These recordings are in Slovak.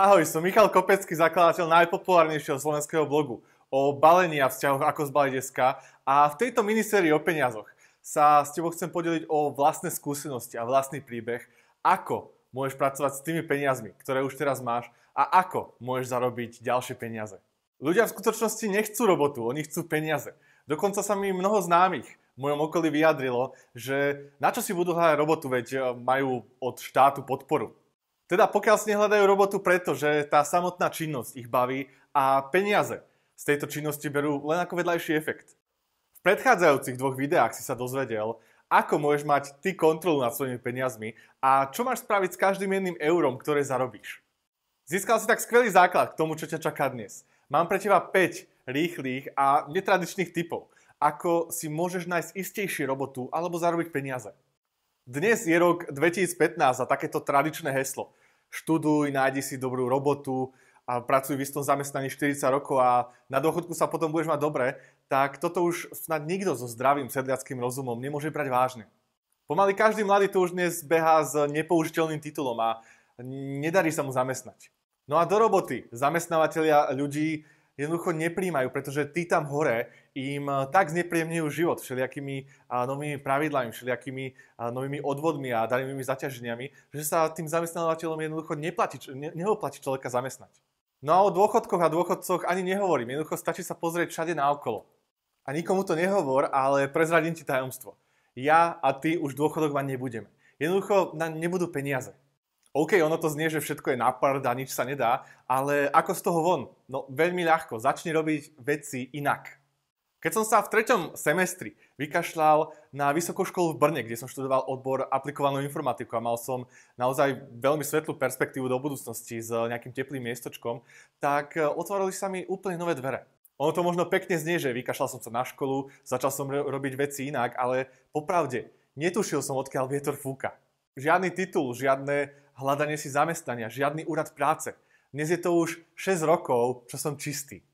Ahoj, som Michal Kopecký, zakladateľ najpopulárnejšieho slovenského blogu o balení a vzťahoch ako zbaliť SK a v tejto minisérii o peniazoch sa s tebou chcem podeliť o vlastné skúsenosti a vlastný príbeh, ako môžeš pracovať s tými peniazmi, ktoré už teraz máš a ako môžeš zarobiť ďalšie peniaze. Ľudia v skutočnosti nechcú robotu, oni chcú peniaze. Dokonca sa mi mnoho známych v mojom okolí vyjadrilo, že na čo si budú hľadať robotu, veď majú od štátu podporu teda pokiaľ si nehľadajú robotu preto, že tá samotná činnosť ich baví a peniaze z tejto činnosti berú len ako vedľajší efekt. V predchádzajúcich dvoch videách si sa dozvedel, ako môžeš mať ty kontrolu nad svojimi peniazmi a čo máš spraviť s každým jedným eurom, ktoré zarobíš. Získal si tak skvelý základ k tomu, čo ťa čaká dnes. Mám pre teba 5 rýchlych a netradičných typov, ako si môžeš nájsť istejšie robotu alebo zarobiť peniaze. Dnes je rok 2015 a takéto tradičné heslo. Študuj, nájdi si dobrú robotu a pracuj v istom zamestnaní 40 rokov a na dôchodku sa potom budeš mať dobre, tak toto už snad nikto so zdravým sedliackým rozumom nemôže brať vážne. Pomaly každý mladý tu už dnes beha s nepoužiteľným titulom a nedarí sa mu zamestnať. No a do roboty zamestnávateľia ľudí jednoducho nepríjmajú, pretože tí tam hore im eh, tak znepríjemňujú život všelijakými eh, novými pravidlami, všelijakými eh, novými odvodmi a danými zaťaženiami, že sa tým zamestnávateľom jednoducho neplatí, ne, neoplatí človeka zamestnať. No a o dôchodkoch a dôchodcoch ani nehovorím, jednoducho stačí sa pozrieť všade na okolo. A nikomu to nehovor, ale prezradím ti tajomstvo. Ja a ty už dôchodok vám nebudeme. Jednoducho nám nebudú peniaze. OK, ono to znie, že všetko je napard a nič sa nedá, ale ako z toho von? No veľmi ľahko, začni robiť veci inak. Keď som sa v treťom semestri vykašľal na vysokú školu v Brne, kde som študoval odbor aplikovanú informatiku a mal som naozaj veľmi svetlú perspektívu do budúcnosti s nejakým teplým miestočkom, tak e, otvorili sa mi úplne nové dvere. Ono to možno pekne znie, že vykašľal som sa na školu, začal som robiť veci inak, ale popravde, netušil som, odkiaľ vietor fúka žiadny titul, žiadne hľadanie si zamestnania, žiadny úrad práce. Dnes je to už 6 rokov, čo som čistý.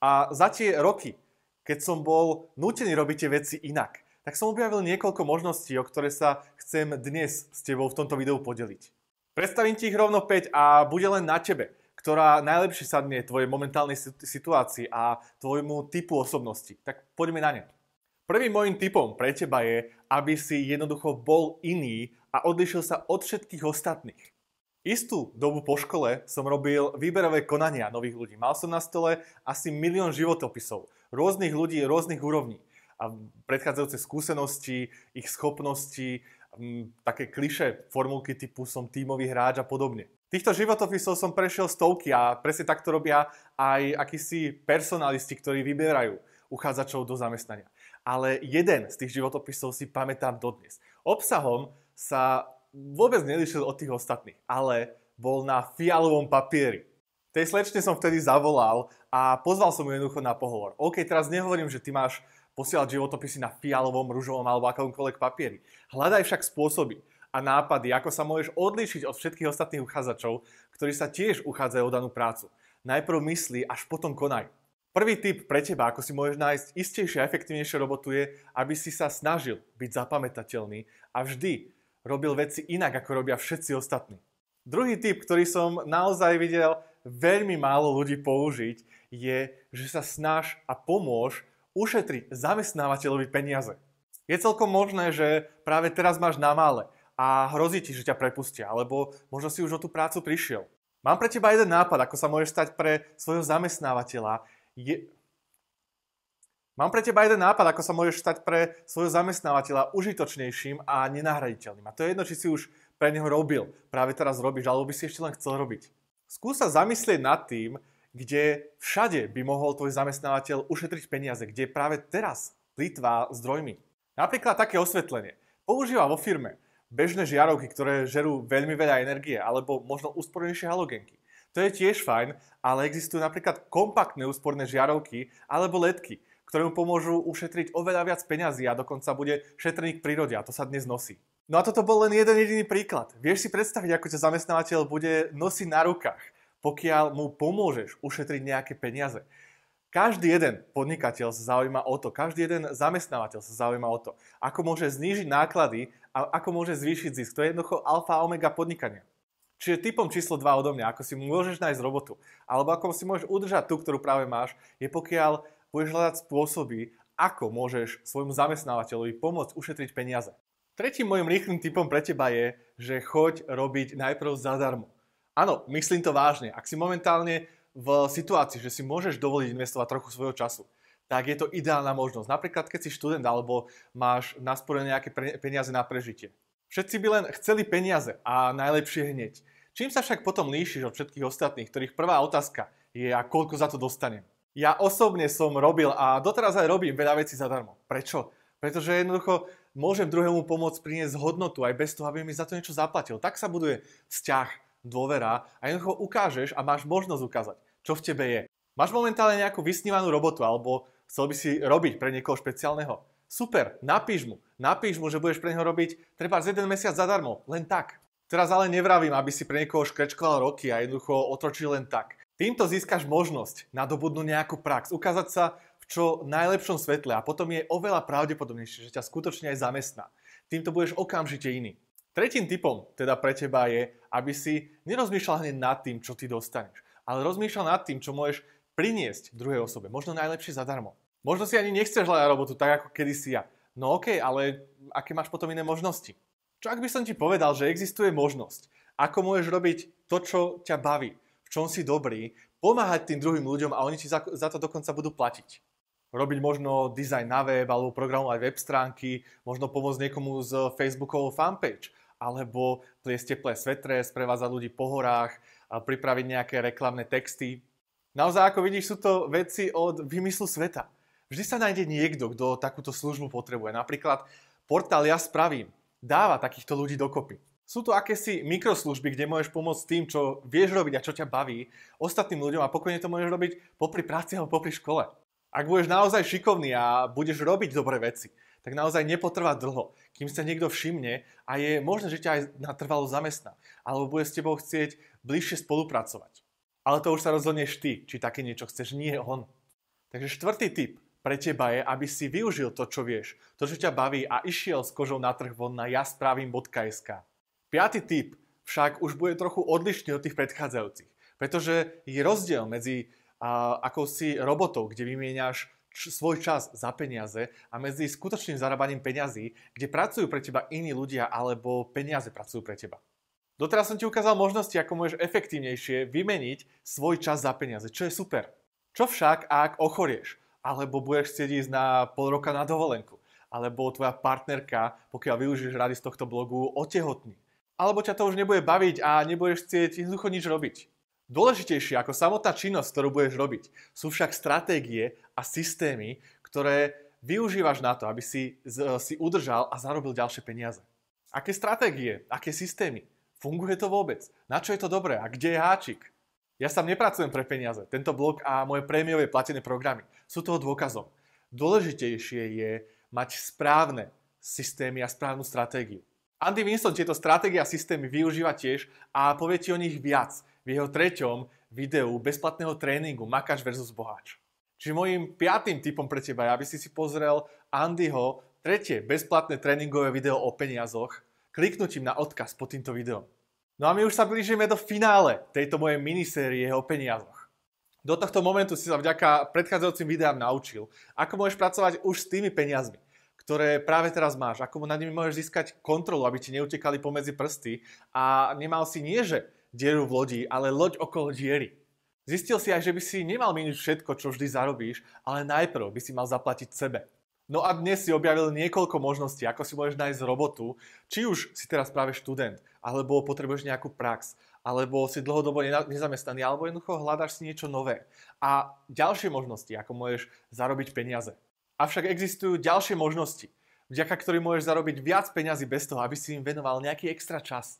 A za tie roky, keď som bol nútený robiť tie veci inak, tak som objavil niekoľko možností, o ktoré sa chcem dnes s tebou v tomto videu podeliť. Predstavím ti ich rovno 5 a bude len na tebe, ktorá najlepšie sadne tvojej momentálnej situácii a tvojmu typu osobnosti. Tak poďme na ne. Prvým môjim tipom pre teba je, aby si jednoducho bol iný a odlišil sa od všetkých ostatných. Istú dobu po škole som robil výberové konania nových ľudí. Mal som na stole asi milión životopisov rôznych ľudí, rôznych úrovní. A predchádzajúce skúsenosti, ich schopnosti, také kliše formulky typu som tímový hráč a podobne. Týchto životopisov som prešiel stovky a presne takto robia aj akísi personalisti, ktorí vyberajú uchádzačov do zamestnania ale jeden z tých životopisov si pamätám dodnes. Obsahom sa vôbec nelišil od tých ostatných, ale bol na fialovom papieri. Tej slečne som vtedy zavolal a pozval som ju jednoducho na pohovor. OK, teraz nehovorím, že ty máš posielať životopisy na fialovom, rúžovom alebo akomkoľvek papieri. Hľadaj však spôsoby a nápady, ako sa môžeš odlíšiť od všetkých ostatných uchádzačov, ktorí sa tiež uchádzajú o danú prácu. Najprv myslí, až potom konaj. Prvý tip pre teba, ako si môžeš nájsť istejšie a efektívnejšie robotu je, aby si sa snažil byť zapamätateľný a vždy robil veci inak, ako robia všetci ostatní. Druhý tip, ktorý som naozaj videl veľmi málo ľudí použiť, je, že sa snaž a pomôž ušetriť zamestnávateľovi peniaze. Je celkom možné, že práve teraz máš na mále a hrozí ti, že ťa prepustia, alebo možno si už o tú prácu prišiel. Mám pre teba jeden nápad, ako sa môžeš stať pre svojho zamestnávateľa je... Mám pre teba jeden nápad, ako sa môžeš stať pre svojho zamestnávateľa užitočnejším a nenahraditeľným. A to je jedno, či si už pre neho robil, práve teraz robíš, alebo by si ešte len chcel robiť. Skús sa zamyslieť nad tým, kde všade by mohol tvoj zamestnávateľ ušetriť peniaze, kde práve teraz plitvá zdrojmi. Napríklad také osvetlenie. Používa vo firme bežné žiarovky, ktoré žerú veľmi veľa energie, alebo možno úspornejšie halogenky. To je tiež fajn, ale existujú napríklad kompaktné úsporné žiarovky alebo ledky, ktoré mu pomôžu ušetriť oveľa viac peňazí a dokonca bude k prírode a to sa dnes nosí. No a toto bol len jeden jediný príklad. Vieš si predstaviť, ako ťa zamestnávateľ bude nosiť na rukách, pokiaľ mu pomôžeš ušetriť nejaké peniaze. Každý jeden podnikateľ sa zaujíma o to, každý jeden zamestnávateľ sa zaujíma o to, ako môže znížiť náklady a ako môže zvýšiť zisk. To je jednoducho alfa a omega podnikania. Čiže typom číslo 2 odo mňa, ako si môžeš nájsť robotu, alebo ako si môžeš udržať tú, ktorú práve máš, je pokiaľ budeš hľadať spôsoby, ako môžeš svojmu zamestnávateľovi pomôcť ušetriť peniaze. Tretím môjim rýchlym typom pre teba je, že choď robiť najprv zadarmo. Áno, myslím to vážne. Ak si momentálne v situácii, že si môžeš dovoliť investovať trochu svojho času, tak je to ideálna možnosť. Napríklad, keď si študent alebo máš nasporené nejaké peniaze na prežitie. Všetci by len chceli peniaze a najlepšie hneď. Čím sa však potom líšiš od všetkých ostatných, ktorých prvá otázka je a koľko za to dostanem? Ja osobne som robil a doteraz aj robím veľa vecí zadarmo. Prečo? Pretože jednoducho môžem druhému pomôcť priniesť hodnotu aj bez toho, aby mi za to niečo zaplatil. Tak sa buduje vzťah, dôvera a jednoducho ukážeš a máš možnosť ukázať, čo v tebe je. Máš momentálne nejakú vysnívanú robotu alebo chcel by si robiť pre niekoho špeciálneho? Super, napíš mu. Napíš mu, že budeš pre neho robiť treba z jeden mesiac zadarmo, len tak. Teraz ale nevravím, aby si pre niekoho škrečkoval roky a jednoducho otročil len tak. Týmto získaš možnosť nadobudnúť nejakú prax, ukázať sa v čo najlepšom svetle a potom je oveľa pravdepodobnejšie, že ťa skutočne aj zamestná. Týmto budeš okamžite iný. Tretím typom teda pre teba je, aby si nerozmýšľal hneď nad tým, čo ty dostaneš, ale rozmýšľal nad tým, čo môžeš priniesť druhej osobe, možno najlepšie zadarmo. Možno si ani nechceš hľadať robotu tak ako kedysi ja. No okej, okay, ale aké máš potom iné možnosti? Čo ak by som ti povedal, že existuje možnosť, ako môžeš robiť to, čo ťa baví, v čom si dobrý, pomáhať tým druhým ľuďom a oni ti za, za to dokonca budú platiť. Robiť možno dizajn na web alebo programovať web stránky, možno pomôcť niekomu z Facebookovou fanpage, alebo pliesť teplé svetre, sprevázať ľudí po horách, pripraviť nejaké reklamné texty. Naozaj, ako vidíš, sú to veci od vymyslu sveta. Vždy sa nájde niekto, kto takúto službu potrebuje. Napríklad portál Ja spravím dáva takýchto ľudí dokopy. Sú to akési mikroslužby, kde môžeš pomôcť tým, čo vieš robiť a čo ťa baví ostatným ľuďom a pokojne to môžeš robiť popri práci alebo popri škole. Ak budeš naozaj šikovný a budeš robiť dobré veci, tak naozaj nepotrvá dlho, kým sa niekto všimne a je možné, že ťa aj natrvalo zamestná, alebo bude s tebou chcieť bližšie spolupracovať. Ale to už sa rozhodneš ty, či také niečo chceš, nie on. Takže štvrtý typ pre teba je, aby si využil to, čo vieš, to, čo ťa baví a išiel s kožou na trh von na jaspravím.sk. Piatý typ však už bude trochu odlišný od tých predchádzajúcich, pretože je rozdiel medzi a, akousi robotou, kde vymieňaš č- svoj čas za peniaze a medzi skutočným zarábaním peňazí, kde pracujú pre teba iní ľudia alebo peniaze pracujú pre teba. Doteraz som ti ukázal možnosti, ako môžeš efektívnejšie vymeniť svoj čas za peniaze, čo je super. Čo však, ak ochorieš? alebo budeš chcieť ísť na pol roka na dovolenku, alebo tvoja partnerka, pokiaľ využiješ rady z tohto blogu, otehotní. Alebo ťa to už nebude baviť a nebudeš chcieť jednoducho nič robiť. Dôležitejšie ako samotná činnosť, ktorú budeš robiť, sú však stratégie a systémy, ktoré využívaš na to, aby si, z, e, si udržal a zarobil ďalšie peniaze. Aké stratégie, aké systémy? Funguje to vôbec? Na čo je to dobré a kde je háčik? Ja sa nepracujem pre peniaze. Tento blog a moje prémiové platené programy sú toho dôkazom. Dôležitejšie je mať správne systémy a správnu stratégiu. Andy Winston tieto stratégie a systémy využíva tiež a povie ti o nich viac v jeho treťom videu bezplatného tréningu Makač versus Boháč. Čiže môjim piatým typom pre teba je, aby si si pozrel Andyho tretie bezplatné tréningové video o peniazoch kliknutím na odkaz pod týmto videom. No a my už sa blížime do finále tejto mojej minisérie o peniazoch. Do tohto momentu si sa vďaka predchádzajúcim videám naučil, ako môžeš pracovať už s tými peniazmi, ktoré práve teraz máš, ako nad nimi môžeš získať kontrolu, aby ti neutekali pomedzi prsty a nemal si nie že dieru v lodi, ale loď okolo diery. Zistil si aj, že by si nemal meniť všetko, čo vždy zarobíš, ale najprv by si mal zaplatiť sebe. No a dnes si objavil niekoľko možností, ako si môžeš nájsť robotu, či už si teraz práve študent, alebo potrebuješ nejakú prax, alebo si dlhodobo nezamestnaný, alebo jednoducho hľadáš si niečo nové. A ďalšie možnosti, ako môžeš zarobiť peniaze. Avšak existujú ďalšie možnosti, vďaka ktorým môžeš zarobiť viac peňazí bez toho, aby si im venoval nejaký extra čas.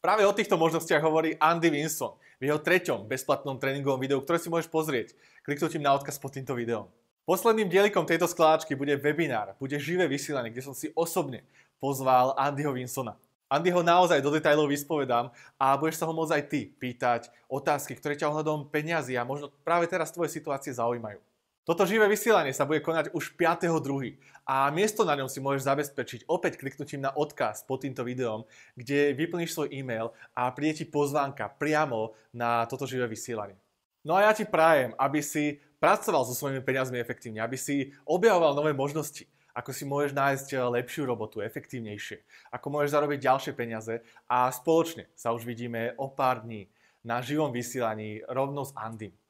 Práve o týchto možnostiach hovorí Andy Vinson v jeho treťom bezplatnom tréningovom videu, ktoré si môžeš pozrieť. Kliknutím na odkaz pod týmto videom. Posledným dielikom tejto skláčky bude webinár, bude živé vysielanie, kde som si osobne pozval Andyho Vinsona. Andy ho naozaj do detajlov vyspovedám a budeš sa ho môcť aj ty pýtať otázky, ktoré ťa ohľadom peniazy a možno práve teraz tvoje situácie zaujímajú. Toto živé vysielanie sa bude konať už 5.2. a miesto na ňom si môžeš zabezpečiť opäť kliknutím na odkaz pod týmto videom, kde vyplníš svoj e-mail a príde ti pozvánka priamo na toto živé vysielanie. No a ja ti prajem, aby si pracoval so svojimi peniazmi efektívne, aby si objavoval nové možnosti, ako si môžeš nájsť eh, lepšiu robotu, efektívnejšie, ako môžeš zarobiť ďalšie peniaze a spoločne sa už vidíme o pár dní na živom vysielaní rovno s Andym.